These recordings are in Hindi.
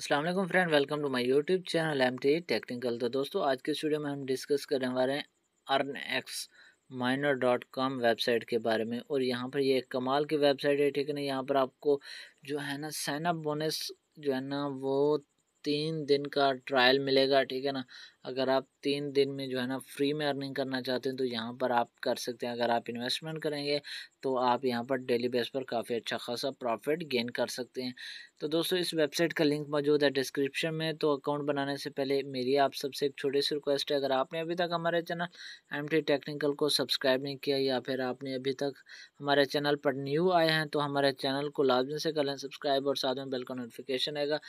Aslam friend welcome to my YouTube channel M T technical तो दोस्तों आज के स्टूडियो में हम डिस्कस करने वाले हैं earn x miner dot com website के बारे में और यहाँ पर ये एक कमाल की वेबसाइट है ठीक है ना यहाँ पर आपको जो है ना साइनअप बोनस जो है ना वो तीन दिन का ट्रायल मिलेगा ठीक है ना अगर आप तीन दिन में जो है ना फ्री में अर्निंग करना चाहते हैं तो यहाँ पर आप कर सकते हैं अगर आप इन्वेस्टमेंट करेंगे तो आप यहाँ पर डेली बेस पर काफ़ी अच्छा खासा प्रॉफिट गेन कर सकते हैं तो दोस्तों इस वेबसाइट का लिंक मौजूद है डिस्क्रिप्शन में तो अकाउंट बनाने से पहले मेरी आप सबसे एक छोटी सी रिक्वेस्ट है अगर आपने अभी तक हमारे चैनल एम टी टेक्निकल को सब्सक्राइब नहीं किया या फिर आपने अभी तक हमारे चैनल पर न्यू आए हैं तो हमारे चैनल को लाजमी से कर लें सब्सक्राइब और साथ में बेल का नोटिफिकेशन आएगा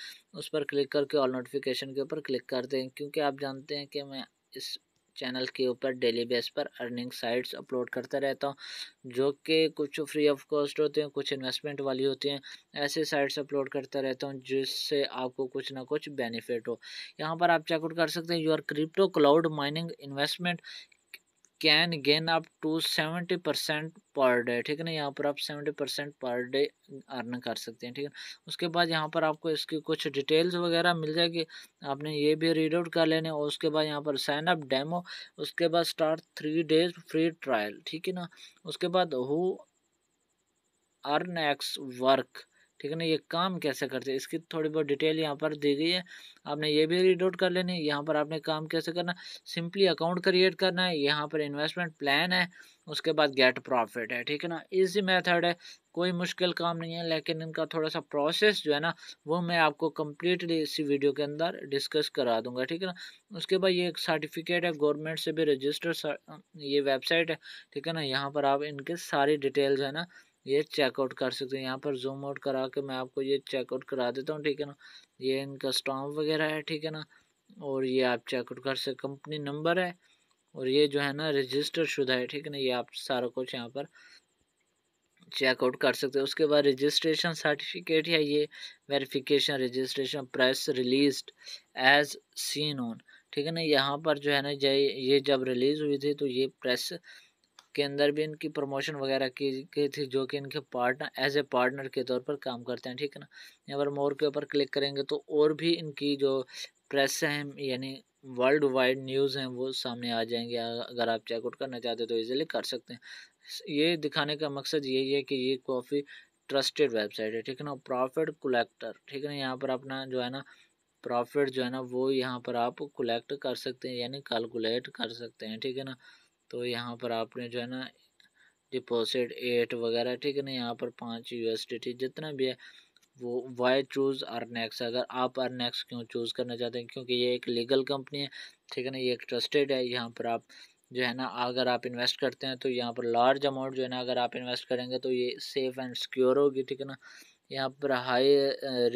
उस पर क्लिक करके ऑल नोटिफिकेशन के ऊपर क्लिक कर दें क्योंकि आप जानते जानते हैं कि मैं इस चैनल के ऊपर डेली बेस पर अर्निंग साइट्स अपलोड करता रहता हूँ जो कि कुछ फ्री ऑफ कॉस्ट होते हैं कुछ इन्वेस्टमेंट वाली होती हैं ऐसे साइट्स अपलोड करता रहता हूँ जिससे आपको कुछ ना कुछ बेनिफिट हो यहाँ पर आप चेकआउट कर सकते हैं your crypto cloud mining investment can gain up to seventy percent per day ठीक है ना यहाँ पर आप seventy percent per day earn कर सकते हैं ठीक है उसके बाद यहाँ पर आपको इसकी कुछ डिटेल्स वगैरह मिल जाएगी आपने ये भी रीड आउट कर लेने और उसके बाद यहाँ पर साइन अप डेमो उसके बाद start three days free trial ठीक है ना उसके बाद हु अर्न एक्स वर्क ठीक है ना ये काम कैसे करते हैं इसकी थोड़ी बहुत डिटेल यहाँ पर दी गई है आपने ये भी रीड आउट कर लेनी है यहाँ पर आपने काम कैसे करना सिंपली अकाउंट क्रिएट करना है यहाँ पर इन्वेस्टमेंट प्लान है उसके बाद गेट प्रॉफिट है ठीक है ना इजी मेथड है कोई मुश्किल काम नहीं है लेकिन इनका थोड़ा सा प्रोसेस जो है ना वो मैं आपको कम्प्लीटली इसी वीडियो के अंदर डिस्कस करा दूंगा ठीक है ना उसके बाद ये एक सर्टिफिकेट है गवर्नमेंट से भी रजिस्टर ये वेबसाइट है ठीक है ना यहाँ पर आप इनके सारी डिटेल्स है ना ये चेकआउट कर सकते हैं यहाँ पर जूम आउट करा के मैं आपको ये चेकआउट करा देता हूँ ठीक है ना ये इनका स्टॉम वगैरह है ठीक है ना और ये आप चेकआउट कर सकते कंपनी नंबर है और ये जो है ना रजिस्टर शुदा है ठीक है ना ये आप सारा कुछ यहाँ पर चेकआउट कर सकते हैं उसके बाद रजिस्ट्रेशन सर्टिफिकेट या ये verification registration press release as seen on ठीक है ना यहाँ पर जो है ना ये जब रिलीज़ हुई थी तो ये प्रेस के अंदर भी इनकी प्रमोशन वगैरह की गई थी जो कि इनके पार्टनर एज ए पार्टनर के तौर पर काम करते हैं ठीक है ना यहाँ पर मोर के ऊपर क्लिक करेंगे तो और भी इनकी जो प्रेस हैं यानी वर्ल्ड वाइड न्यूज़ हैं वो सामने आ जाएंगे अगर आप चेकआउट करना चाहते तो ईजिली कर सकते हैं ये दिखाने का मकसद यही है कि ये काफ़ी ट्रस्टेड वेबसाइट है ठीक है ना प्रॉफिट कलेक्टर ठीक है ना यहाँ पर अपना जो है ना प्रॉफिट जो है ना वो यहाँ पर आप कलेक्ट कर सकते हैं यानी कैलकुलेट कर सकते हैं ठीक है ना तो यहाँ पर आपने जो है ना डिपॉजिट एट वगैरह ठीक है ना यहाँ पर पाँच यू जितना भी है वो वाई चूज़ अरनेक्स अगर आप अरनेक्स क्यों चूज़ करना चाहते हैं क्योंकि ये एक लीगल कंपनी है ठीक है ना ये एक ट्रस्टेड है यहाँ पर आप जो है ना अगर आप इन्वेस्ट करते हैं तो यहाँ पर लार्ज अमाउंट जो है ना अगर आप इन्वेस्ट करेंगे तो ये सेफ़ एंड सिक्योर होगी ठीक है ना यहाँ पर हाई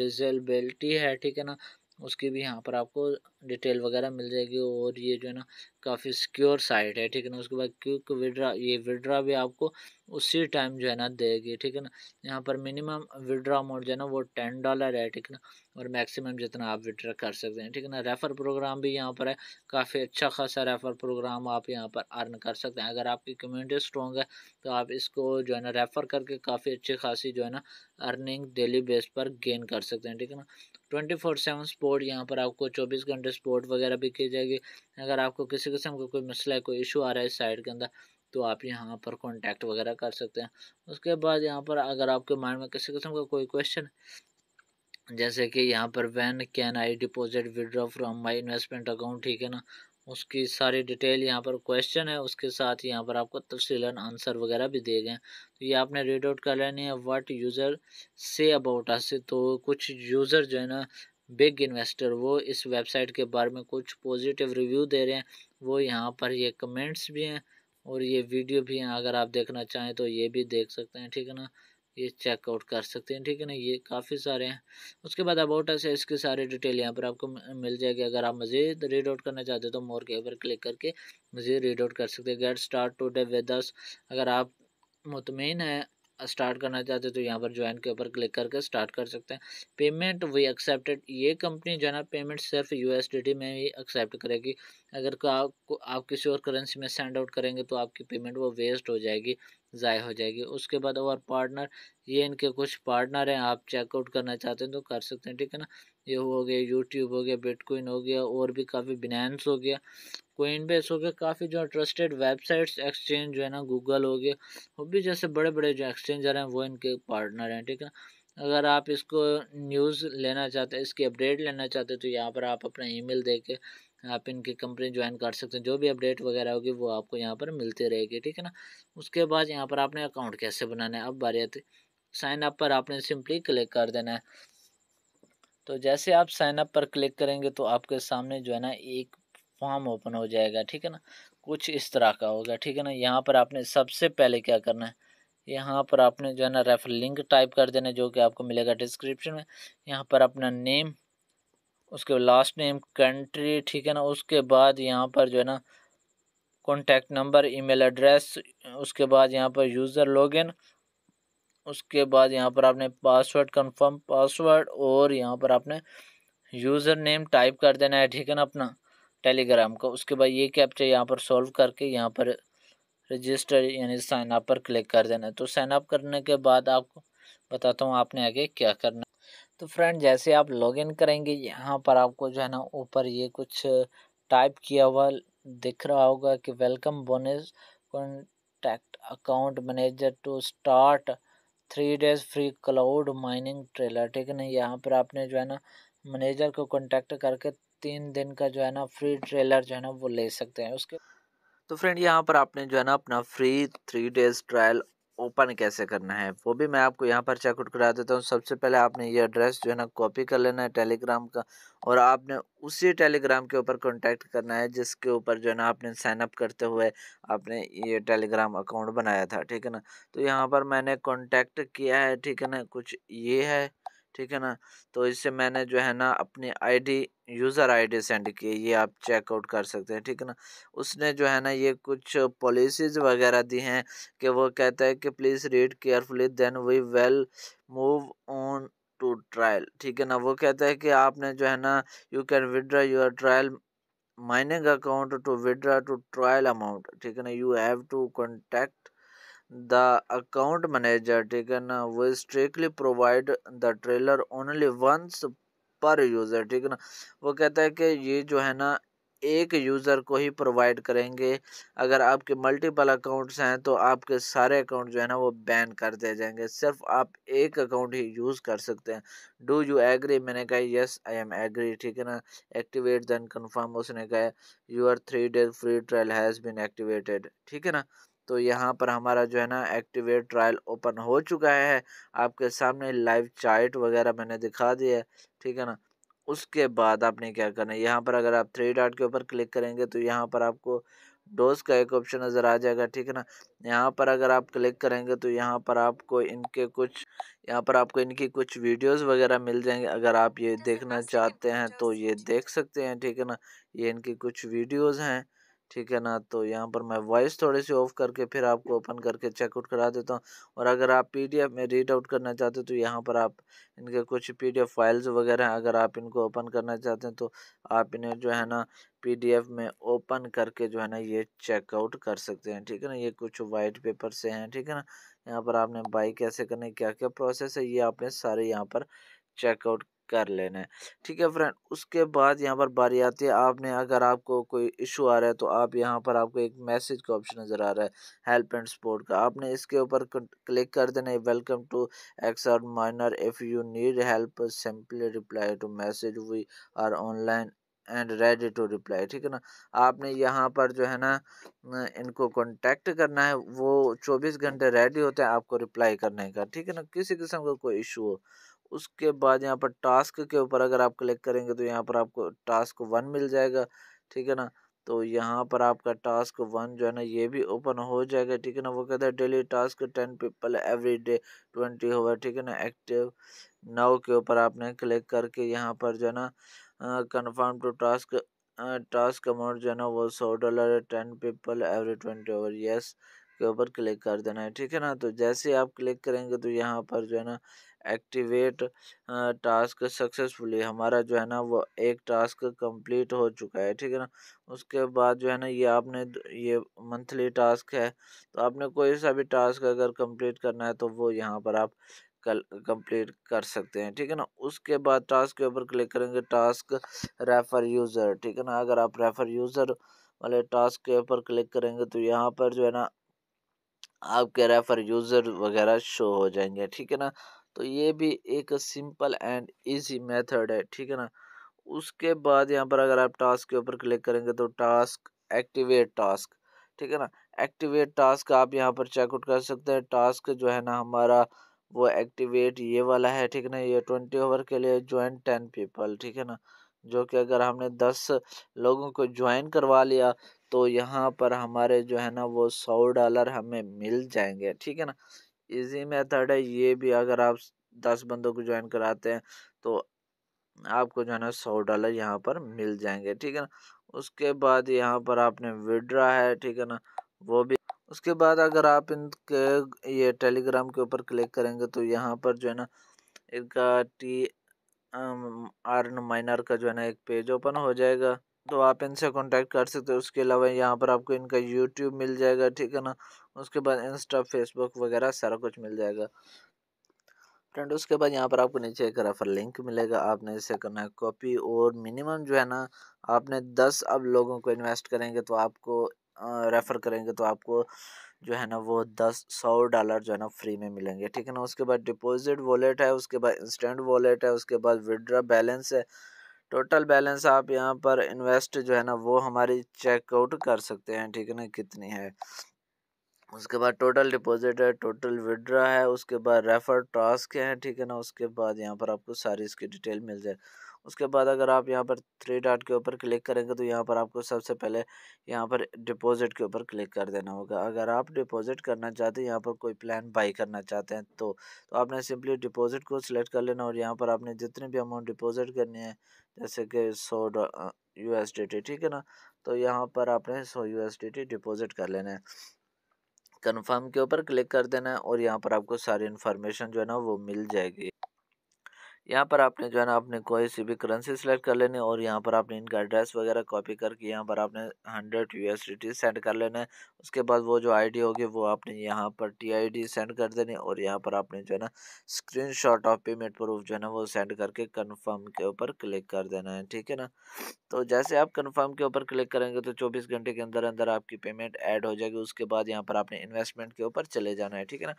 रिजल्टबिलिटी है ठीक है ना उसकी भी यहाँ पर आपको डिटेल वगैरह मिल जाएगी और ये जो है ना काफ़ी सिक्योर साइट है ठीक है ना उसके बाद क्विक विड्रा ये विड्रा भी आपको उसी टाइम जो है ना देगी ठीक है ना यहाँ पर मिनिमम विड्रा अमाउंट जो है ना वो टेन डॉलर है ठीक है ना और मैक्सिमम जितना आप विड्रा कर सकते हैं ठीक है ना रेफ़र प्रोग्राम भी यहाँ पर है काफ़ी अच्छा खासा रेफ़र प्रोग्राम आप यहाँ पर अर्न कर सकते हैं अगर आपकी कम्यूनिटी स्ट्रॉन्ग है तो आप इसको जो है ना रेफ़र करके काफ़ी अच्छी खासी जो है ना अर्निंग डेली बेस पर गेन कर सकते हैं ठीक है ना ट्वेंटी फोर सेवन सपोर्ट यहाँ पर आपको चौबीस घंटे सपोर्ट वगैरह भी की जाएगी अगर आपको किसी किस्म का कोई मसला है कोई इशू आ रहा है इस साइड के अंदर तो आप यहाँ पर कॉन्टैक्ट वगैरह कर सकते हैं उसके बाद यहाँ पर अगर आपके माइंड में किसी किस्म का कोई क्वेश्चन जैसे कि यहाँ पर when can I deposit withdraw from my investment account ठीक है ना उसकी सारी डिटेल यहाँ पर क्वेश्चन है उसके साथ यहाँ पर आपको तफसीला आंसर वगैरह भी दिए गए तो ये आपने रीड आउट कर लेनी है what user say about us तो कुछ यूज़र जो है ना बिग इन्वेस्टर वो इस वेबसाइट के बारे में कुछ पॉजिटिव रिव्यू दे रहे हैं वो यहाँ पर ये कमेंट्स भी हैं और ये वीडियो भी हैं अगर आप देखना चाहें तो ये भी देख सकते हैं ठीक है ना ये चेकआउट कर सकते हैं ठीक है ना ये काफ़ी सारे हैं उसके बाद अबाउट ऐसे इसके सारे डिटेल यहाँ पर आपको मिल जाएगी अगर आप मज़ीद रीड आउट करना चाहते हो तो मोर के ऊपर क्लिक करके मज़ीद रीड आउट कर सकते हैं get start today with us अगर आप मुतमिन हैं स्टार्ट करना चाहते हो तो यहाँ पर ज्वाइन के ऊपर क्लिक करके स्टार्ट कर सकते हैं पेमेंट वी एक्सेप्टेड ये कंपनी जो है ना पेमेंट सिर्फ यूएसडीटी में ही एक्सेप्ट करेगी अगर आपको आप किसी और करेंसी में सेंड आउट करेंगे तो आपकी पेमेंट वो वेस्ट हो जाएगी ज़ाय हो जाएगी उसके बाद और पार्टनर ये इनके कुछ पार्टनर हैं आप चेकआउट करना चाहते हैं तो कर सकते हैं ठीक है ना ये हो गया यूट्यूब हो गया बिटकॉइन हो गया और भी काफ़ी बिनेंस हो गया कोइन बेस हो गया काफ़ी जो ट्रस्टेड वेबसाइट्स एक्सचेंज जो है ना गूगल हो गया वो भी जैसे बड़े बड़े जो एक्सचेंजर हैं वो इनके पार्टनर हैं ठीक है अगर आप इसको न्यूज़ लेना चाहते हैं इसकी अपडेट लेना चाहते हैं तो यहाँ पर आप अपना ईमेल देके आप इनकी कंपनी ज्वाइन कर सकते हैं जो भी अपडेट वगैरह होगी वो आपको यहाँ पर मिलती रहेगी ठीक है ना उसके बाद यहाँ पर आपने अकाउंट कैसे बनाना है अब बारियत साइन अप पर आपने सिंपली क्लिक कर देना है तो जैसे आप साइन अप पर क्लिक करेंगे तो आपके सामने जो है ना एक फॉर्म ओपन हो जाएगा ठीक है ना कुछ इस तरह का होगा ठीक है ना यहाँ पर आपने सबसे पहले क्या करना है यहाँ पर आपने जो है ना रेफर लिंक टाइप कर देना जो कि आपको मिलेगा डिस्क्रिप्शन में यहाँ पर अपना नेम उसके लास्ट नेम कंट्री ठीक है ना उसके बाद यहाँ पर जो है ना कॉन्टैक्ट नंबर ईमेल एड्रेस उसके बाद यहाँ पर यूज़र लॉगिन उसके बाद यहाँ पर आपने पासवर्ड कंफर्म पासवर्ड और यहाँ पर आपने यूज़र नेम टाइप कर देना है ठीक है ना अपना टेलीग्राम का उसके बाद ये कैप्चा यहाँ पर सॉल्व करके यहाँ पर रजिस्टर यानी साइन अप पर क्लिक कर देना है तो साइन अप करने के बाद आपको बताता हूँ आपने आगे क्या करना तो फ्रेंड जैसे आप लॉगिन करेंगे यहाँ पर आपको जो है ना ऊपर ये कुछ टाइप किया हुआ दिख रहा होगा कि welcome bonus contact account manager to start three days free cloud mining trailer ठीक है ना यहाँ पर आपने जो है ना मैनेजर को कॉन्टैक्ट करके तीन दिन का जो है ना फ्री ट्रेलर जो है ना वो ले सकते हैं उसके तो फ्रेंड यहाँ पर आपने जो है ना अपना free three days trial open कैसे करना है वो भी मैं आपको यहाँ पर चेकआउट करा देता हूँ सबसे पहले आपने ये एड्रेस जो है ना कॉपी कर लेना है टेलीग्राम का और आपने उसी टेलीग्राम के ऊपर कॉन्टैक्ट करना है जिसके ऊपर जो है ना आपने साइनअप करते हुए आपने ये टेलीग्राम अकाउंट बनाया था ठीक है ना तो यहाँ पर मैंने कॉन्टैक्ट किया है ठीक है ना कुछ ये है ठीक है ना तो इससे मैंने जो है ना अपनी आईडी यूज़र आईडी सेंड की ये आप चेकआउट कर सकते हैं ठीक है ना उसने जो है ना ये कुछ पॉलिसीज़ वगैरह दी हैं कि वो कहता है कि please read carefully then we we'll move on to trial ठीक है ना वो कहता है कि आपने जो है ना you can withdraw your trial mining account to withdraw to trial amount ठीक है ना you have to contact The account manager taken will strictly provide the trailer only once पर यूज़र ठीक है ना वो कहता है कि ये जो है ना एक यूज़र को ही प्रोवाइड करेंगे अगर आपके मल्टीपल अकाउंट्स हैं तो आपके सारे अकाउंट जो है ना वो बैन कर दिए जाएंगे सिर्फ आप एक अकाउंट ही यूज़ कर सकते हैं डू यू एग्री मैंने कहा येस आई एम एग्री ठीक है ना एक्टिवेट दैन कन्फर्म उसने कहा your three days free trial has been activated ठीक है ना तो यहाँ पर हमारा जो है ना एक्टिवेट ट्रायल ओपन हो चुका है आपके सामने लाइव चार्ट वगैरह मैंने दिखा दिया है ठीक है ना उसके बाद आपने क्या करना है यहाँ पर अगर आप थ्री डॉट के ऊपर क्लिक करेंगे तो यहाँ पर आपको डोज का एक ऑप्शन नज़र आ जाएगा ठीक है ना यहाँ पर अगर आप क्लिक करेंगे तो यहाँ पर आपको इनके कुछ यहाँ पर आपको इनकी कुछ वीडियोस वगैरह मिल जाएंगे अगर आप ये देखना चाहते हैं तो ये देख सकते हैं ठीक है ना ये इनकी कुछ वीडियोस हैं ठीक है ना तो यहाँ पर मैं वॉइस थोड़ी सी ऑफ करके फिर आपको ओपन करके चेकआउट करा देता हूँ और अगर आप पीडीएफ में रीड आउट करना चाहते हो तो यहाँ पर आप इनके कुछ पीडीएफ फाइल्स वगैरह हैं अगर आप इनको ओपन करना चाहते हैं तो आप इन्हें जो है ना पीडीएफ में ओपन करके जो है ना ये चेकआउट कर सकते हैं ठीक है ना ये कुछ वाइट पेपर से हैं ठीक है ना यहाँ पर आपने बाई कैसे करने क्या क्या प्रोसेस है ये आपने सारे यहाँ पर चेकआउट कर लेना है ठीक है फ्रेंड उसके बाद यहाँ पर बारी आती है आपने अगर आपको कोई इशू आ रहा है तो आप यहाँ पर आपको एक मैसेज का ऑप्शन नज़र आ रहा है हेल्प एंड सपोर्ट का आपने इसके ऊपर क्लिक कर देना है welcome to x miner if you need help simply reply to message we are online and ready to reply ठीक है ना आपने यहाँ पर जो है ना इनको कॉन्टेक्ट करना है वो चौबीस घंटे रेडी होते हैं आपको रिप्लाई करने का ठीक है ना किसी किस्म का कोई इशू हो उसके बाद यहाँ पर टास्क के ऊपर अगर आप क्लिक करेंगे तो यहाँ पर आपको टास्क वन मिल जाएगा ठीक है ना तो यहाँ पर आपका टास्क वन जो है ना ये भी ओपन हो जाएगा ठीक है ना वो कहता है daily task ten people every day twenty होगा ठीक है ना एक्टिव नाउ के ऊपर आपने क्लिक करके यहाँ पर जो है ना confirm to task task amount जो है ना वो सौ dollar ten people every twenty over yes के ऊपर क्लिक कर देना है ठीक है ना तो जैसे आप क्लिक करेंगे तो यहाँ पर जो है ना एक्टिवेट टास्क सक्सेसफुली हमारा जो है ना वो एक टास्क कंप्लीट हो चुका है ठीक है ना उसके बाद जो है ना ये आपने ये मंथली टास्क है तो आपने कोई सा भी टास्क अगर कंप्लीट करना है तो वो यहाँ पर आप कल कंप्लीट कर सकते हैं ठीक है ना उसके बाद टास्क के ऊपर क्लिक करेंगे टास्क रेफ़र यूज़र ठीक है ना अगर आप रेफ़र यूज़र वाले टास्क के ऊपर क्लिक करेंगे तो यहाँ पर जो है ना आपके रेफ़र यूज़र वगैरह शो हो जाएंगे ठीक है ना तो ये भी एक सिंपल एंड इजी मेथड है ठीक है ना उसके बाद यहाँ पर अगर आप टास्क के ऊपर क्लिक करेंगे तो टास्क एक्टिवेट टास्क ठीक है ना एक्टिवेट टास्क आप यहाँ पर चेकआउट कर सकते हैं टास्क जो है ना हमारा वो एक्टिवेट ये वाला है ठीक है ना ये ट्वेंटी ओवर के लिए ज्वाइन टेन पीपल ठीक है ना जो कि अगर हमने दस लोगों को ज्वाइन करवा लिया तो यहाँ पर हमारे जो है ना वो सौ डॉलर हमें मिल जाएंगे ठीक है ना इजी मेथड है ये भी अगर आप दस बंदों को ज्वाइन कराते हैं तो आपको जो है ना सौ डॉलर यहाँ पर मिल जाएंगे ठीक है ना उसके बाद यहाँ पर आपने विड्रा है ठीक है ना वो भी उसके बाद अगर आप इनके ये टेलीग्राम के ऊपर क्लिक करेंगे तो यहाँ पर जो है ना इनका टी एन माइनर का जो है ना एक पेज ओपन हो जाएगा तो आप इनसे कांटेक्ट कर सकते हो उसके अलावा यहाँ पर आपको इनका यूट्यूब मिल जाएगा ठीक है ना उसके बाद इंस्टा फेसबुक वगैरह सारा कुछ मिल जाएगा फ्रेंड उसके बाद यहाँ पर आपको नीचे एक रेफर लिंक मिलेगा आपने इसे करना है कॉपी और मिनिमम जो है ना आपने दस अब लोगों को इन्वेस्ट करेंगे तो आपको रेफ़र करेंगे तो आपको जो है ना वो दस सौ डॉलर जो है ना फ्री में मिलेंगे ठीक है ना उसके बाद डिपॉजिट वॉलेट है उसके बाद इंस्टेंट वॉलेट है उसके बाद विड्रा बैलेंस है टोटल बैलेंस आप यहाँ पर इन्वेस्ट जो है ना वो हमारी चेकआउट कर सकते हैं ठीक है ना कितनी है उसके बाद टोटल डिपॉजिट है टोटल विड्रा है उसके बाद रेफर टास्क है ठीक है ना उसके बाद यहाँ पर आपको सारी इसकी डिटेल मिल जाए उसके बाद अगर आप यहाँ पर थ्री डॉट के ऊपर क्लिक करेंगे तो यहाँ पर आपको सबसे पहले यहाँ पर डिपॉजिट के ऊपर क्लिक कर देना होगा अगर आप डिपॉजिट करना चाहते हैं यहाँ पर कोई प्लान बाई करना चाहते हैं तो तो आपने सिंपली डिपॉजिट को सिलेक्ट कर लेना और यहाँ पर आपने जितने भी अमाउंट डिपॉजिट करनी है जैसे कि सौ यू ठीक है ना तो यहाँ पर आपने सौ यू डिपॉजिट कर लेना है कन्फर्म के ऊपर क्लिक कर देना है और यहाँ पर आपको सारी इन्फॉर्मेशन जो है ना वो मिल जाएगी यहाँ पर आपने जो है ना आपने कोई सी भी करेंसी सेलेक्ट कर लेनी और यहाँ पर आपने इनका एड्रेस वगैरह कॉपी करके यहाँ पर आपने हंड्रेड यू एस सेंड कर लेना है उसके बाद वो जो आईडी होगी वो आपने यहाँ पर टीआईडी सेंड कर देनी और यहाँ पर आपने जो है ना screenshot of payment proof जो है ना वो सेंड करके कन्फर्म के ऊपर क्लिक कर देना है ठीक है ना तो जैसे आप कन्फर्म के ऊपर क्लिक करेंगे तो चौबीस घंटे के अंदर अंदर आपकी पेमेंट ऐड हो जाएगी उसके बाद यहाँ पर आपने इन्वेस्टमेंट के ऊपर चले जाना है ठीक है ना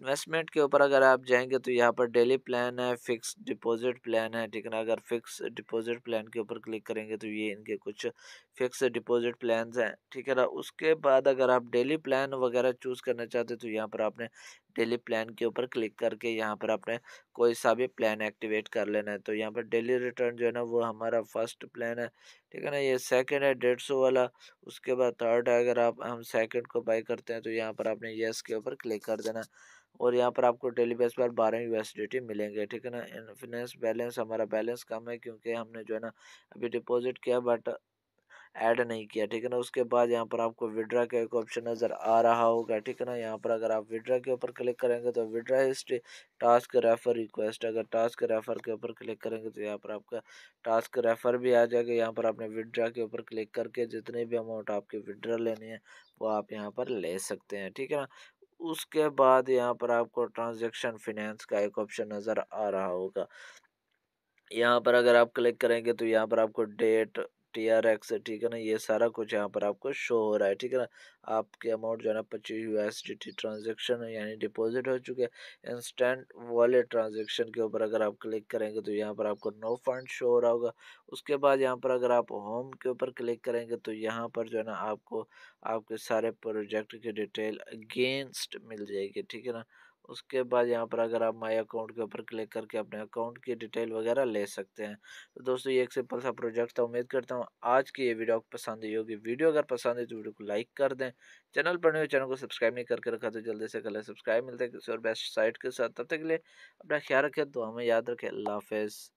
इन्वेस्टमेंट के ऊपर अगर आप जाएंगे तो यहाँ पर डेली प्लान है फिक्स डिपॉजिट प्लान है ठीक है ना अगर फिक्स डिपॉजिट प्लान के ऊपर क्लिक करेंगे तो ये इनके कुछ फिक्स डिपॉजिट प्लान हैं ठीक है ना उसके बाद अगर आप डेली प्लान वगैरह चूज़ करना चाहते तो यहाँ पर आपने डेली प्लान के ऊपर क्लिक करके यहाँ पर आपने कोई सा भी प्लान एक्टिवेट कर लेना है तो यहाँ पर डेली रिटर्न जो है ना वो हमारा फर्स्ट प्लान है ठीक है ना ये सेकंड है डेढ़ सौ वाला उसके बाद थर्ड है अगर आप हम सेकंड को बाई करते हैं तो यहाँ पर आपने यस के ऊपर क्लिक कर देना और यहाँ पर आपको डेली बेस पर बारह टी मिलेंगे ठीक है ना इन्फिनेंस बैलेंस हमारा बैलेंस कम है क्योंकि हमने जो है ना अभी डिपॉजिट किया बट ऐड नहीं किया ठीक है ना उसके बाद यहाँ पर आपको विड्रा का एक ऑप्शन नज़र आ रहा होगा ठीक है ना यहाँ पर अगर आप विड्रा के ऊपर क्लिक करेंगे तो withdraw history task refer request अगर टास्क रेफर के ऊपर क्लिक करेंगे तो यहाँ पर आपका टास्क रेफर भी आ जाएगा यहाँ पर आपने विड्रा के ऊपर क्लिक करके जितने भी अमाउंट आपके विड्रा लेनी है वो आप यहाँ पर ले सकते हैं ठीक है ना उसके बाद यहाँ पर आपको ट्रांजेक्शन फिनेंस का एक ऑप्शन नज़र आ रहा होगा यहाँ पर अगर आप क्लिक करेंगे तो यहाँ पर आपको डेट टी आर एक्स है ठीक है ना ये सारा कुछ यहाँ पर आपको शो हो रहा है ठीक है ना आपके अमाउंट जो है ना पच्चीस U S D T transaction यानी डिपॉजिट हो चुके हैं इंस्टेंट वॉलेट ट्रांजेक्शन के ऊपर अगर आप क्लिक करेंगे तो यहाँ पर आपको नो फंड शो हो रहा होगा उसके बाद यहाँ पर अगर आप होम के ऊपर क्लिक करेंगे तो यहाँ पर जो है ना आपको आपके सारे प्रोजेक्ट की डिटेल अगेंस्ट मिल जाएगी ठीक है ना उसके बाद यहाँ पर अगर आप माई अकाउंट के ऊपर क्लिक करके अपने अकाउंट की डिटेल वगैरह ले सकते हैं तो दोस्तों ये एक सिंपल सा प्रोजेक्ट था उम्मीद करता हूँ आज की ये वीडियो पसंद ही होगी वीडियो अगर पसंद है तो वीडियो को लाइक कर दें चैनल पर नहीं हो चैनल को सब्सक्राइब नहीं करके रखा तो जल्दी से कल सब्सक्राइब मिलते हैं किसी और बेस्ट साइट के साथ तब तक के लिए अपना ख्याल रखें तो हमें याद रखें अल्लाह हाफिज़